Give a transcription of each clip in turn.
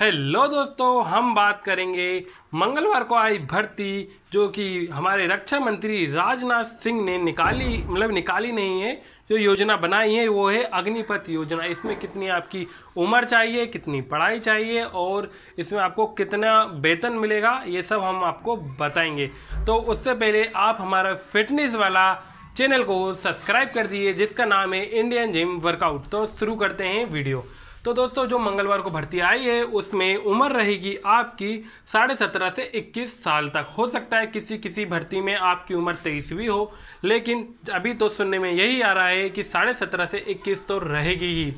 hello दोस्तों हम बात करेंगे मंगलवार को आई भर्ती जो कि हमारे रक्षा मंत्री राजनाथ सिंह ने निकाली मतलब निकाली नहीं है जो योजना बनाई है वो है अग्निपथ योजना इसमें कितनी आपकी उम्र चाहिए कितनी पढ़ाई चाहिए और इसमें आपको कितना वेतन मिलेगा ये सब हम आपको बताएंगे तो उससे पहले आप हमारा फिटनेस वाला चैनल को सब्सक्राइब कर दिए जिसका नाम है इंडियन जिम वर्कआउट तो शुरू करते हैं वीडियो तो दोस्तों जो मंगलवार को भर्ती आई है उसमें उम्र रहेगी आपकी साढ़े सत्रह से इक्कीस साल तक हो सकता है किसी किसी भर्ती में आपकी उम्र तेईसवीं हो लेकिन अभी तो सुनने में यही आ रहा है कि साढ़े सत्रह से इक्कीस तो रहेगी ही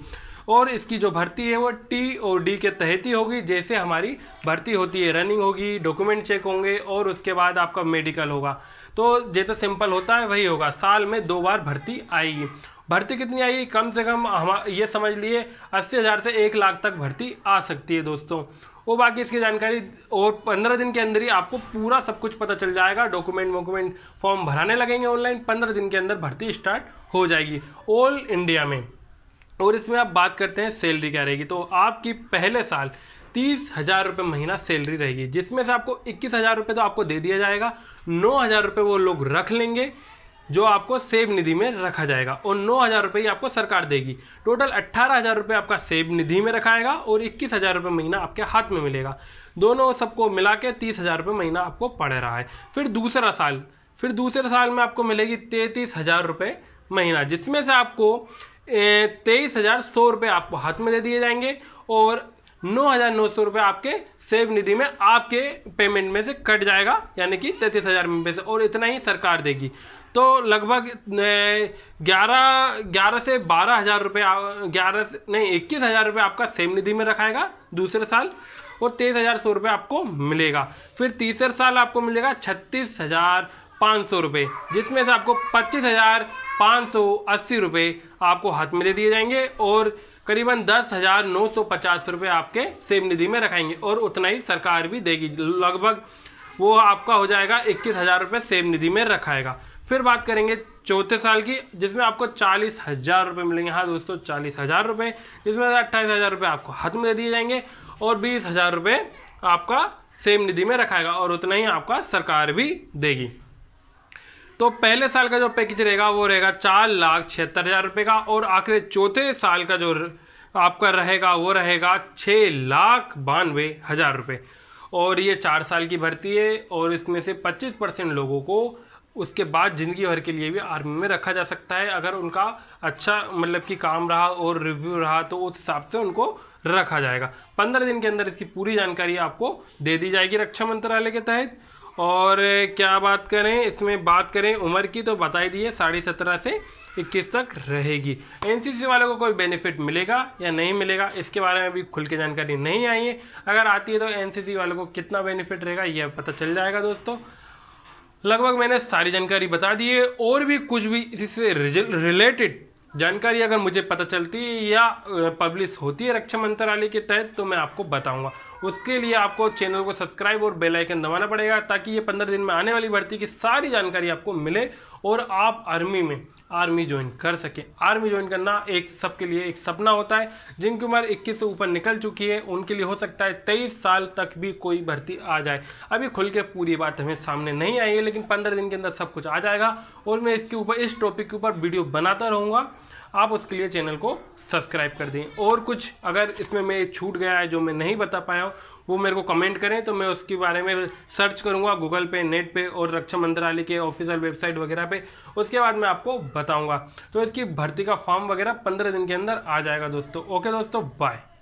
और इसकी जो भर्ती है वो टी ओ डी के तहत ही होगी जैसे हमारी भर्ती होती है रनिंग होगी डॉक्यूमेंट चेक होंगे और उसके बाद आपका मेडिकल होगा तो जैसे सिंपल होता है वही होगा साल में दो बार भर्ती आएगी भर्ती कितनी आएगी कम से कम हम ये समझ लिए अस्सी हज़ार से एक लाख तक भर्ती आ सकती है दोस्तों वो बाकी इसकी जानकारी और पंद्रह दिन के अंदर ही आपको पूरा सब कुछ पता चल जाएगा डॉक्यूमेंट वॉक्यूमेंट फॉर्म भराने लगेंगे ऑनलाइन पंद्रह दिन के अंदर भर्ती स्टार्ट हो जाएगी ऑल इंडिया में और इसमें आप बात करते हैं सैलरी क्या रहेगी तो आपकी पहले साल तीस हज़ार रुपये महीना सैलरी रहेगी जिसमें से आपको इक्कीस हज़ार रुपये तो आपको दे दिया जाएगा नौ हज़ार रुपये वो लोग रख लेंगे जो आपको सेव निधि में रखा जाएगा और नौ हज़ार रुपये आपको सरकार देगी टोटल अट्ठारह हज़ार रुपये आपका सेव निधि में रखाएगा और इक्कीस हज़ार रुपये महीना आपके हाथ में मिलेगा दोनों सबको मिला के तीस हज़ार रुपये महीना आपको पड़ रहा है फिर दूसरा साल फिर दूसरे साल में आपको मिलेगी तैंतीस हज़ार रुपये महीना जिसमें से आपको तेईस हज़ार सौ रुपये आपको हाथ में दे दिए जाएंगे और नौ हज़ार नौ सौ रुपये आपके सेव निधि में आपके पेमेंट में से कट जाएगा यानी कि तैंतीस हज़ार में से और इतना ही सरकार देगी तो लगभग ग्यारह ग्यारह से बारह हज़ार रुपये ग्यारह नहीं इक्कीस हज़ार रुपये आपका सेम निधि में रखाएगा दूसरे साल और तेईस हज़ार सौ रुपये आपको मिलेगा फिर तीसरे साल आपको मिलेगा छत्तीस हज़ार पाँच सौ रुपये जिसमें से आपको पच्चीस हज़ार पाँच सौ अस्सी रुपये आपको हाथ में दे दिए जाएंगे और करीबन दस हज़ार नौ सौ पचास रुपये आपके सेम निधि में रखाएंगे और उतना ही सरकार भी देगी लगभग वो आपका हो जाएगा इक्कीस हज़ार रुपये सेम निधि में रखाएगा फिर बात करेंगे चौथे साल की जिसमें आपको चालीस हज़ार रुपये मिलेंगे हाँ दोस्तों चालीस हज़ार रुपये जिसमें अट्ठाईस हज़ार रुपये आपको हाथ में दे दिए जाएंगे और बीस हज़ार रुपये आपका सेम निधि में रखाएगा और उतना ही आपका सरकार भी देगी तो पहले साल का जो पैकेज रहेगा वो रहेगा चार लाख छिहत्तर हज़ार रुपये का और आखिर चौथे साल का जो आपका रहेगा वो रहेगा छः लाख बानवे हज़ार रुपये और ये चार साल की भर्ती है और इसमें से पच्चीस परसेंट लोगों को उसके बाद ज़िंदगी भर के लिए भी आर्मी में रखा जा सकता है अगर उनका अच्छा मतलब कि काम रहा और रिव्यू रहा तो उस हिसाब से उनको रखा जाएगा पंद्रह दिन के अंदर इसकी पूरी जानकारी आपको दे दी जाएगी रक्षा मंत्रालय के तहत और क्या बात करें इसमें बात करें उम्र की तो बता ही दिए साढ़े सत्रह से इक्कीस तक रहेगी एनसीसी वालों को कोई बेनिफिट मिलेगा या नहीं मिलेगा इसके बारे में भी खुल के जानकारी नहीं आई है अगर आती है तो एनसीसी वालों को कितना बेनिफिट रहेगा यह पता चल जाएगा दोस्तों लगभग मैंने सारी जानकारी बता दी है और भी कुछ भी इससे रिलेटेड जानकारी अगर मुझे पता चलती है या पब्लिश होती है रक्षा मंत्रालय के तहत तो मैं आपको बताऊंगा उसके लिए आपको चैनल को सब्सक्राइब और बेल आइकन दबाना पड़ेगा ताकि ये पंद्रह दिन में आने वाली भर्ती की सारी जानकारी आपको मिले और आप आर्मी में आर्मी ज्वाइन कर सके आर्मी ज्वाइन करना एक सबके लिए एक सपना होता है जिनकी उम्र 21 से ऊपर निकल चुकी है उनके लिए हो सकता है 23 साल तक भी कोई भर्ती आ जाए अभी खुल के पूरी बात हमें सामने नहीं आई है लेकिन 15 दिन के अंदर सब कुछ आ जाएगा और मैं इसके ऊपर इस टॉपिक के ऊपर वीडियो बनाता रहूँगा आप उसके लिए चैनल को सब्सक्राइब कर दें और कुछ अगर इसमें मैं छूट गया है जो मैं नहीं बता पाया हूँ वो मेरे को कमेंट करें तो मैं उसके बारे में सर्च करूँगा गूगल पे नेट पे और रक्षा मंत्रालय के ऑफिशियल वेबसाइट वगैरह पे उसके बाद मैं आपको बताऊँगा तो इसकी भर्ती का फॉर्म वगैरह पंद्रह दिन के अंदर आ जाएगा दोस्तों ओके दोस्तों बाय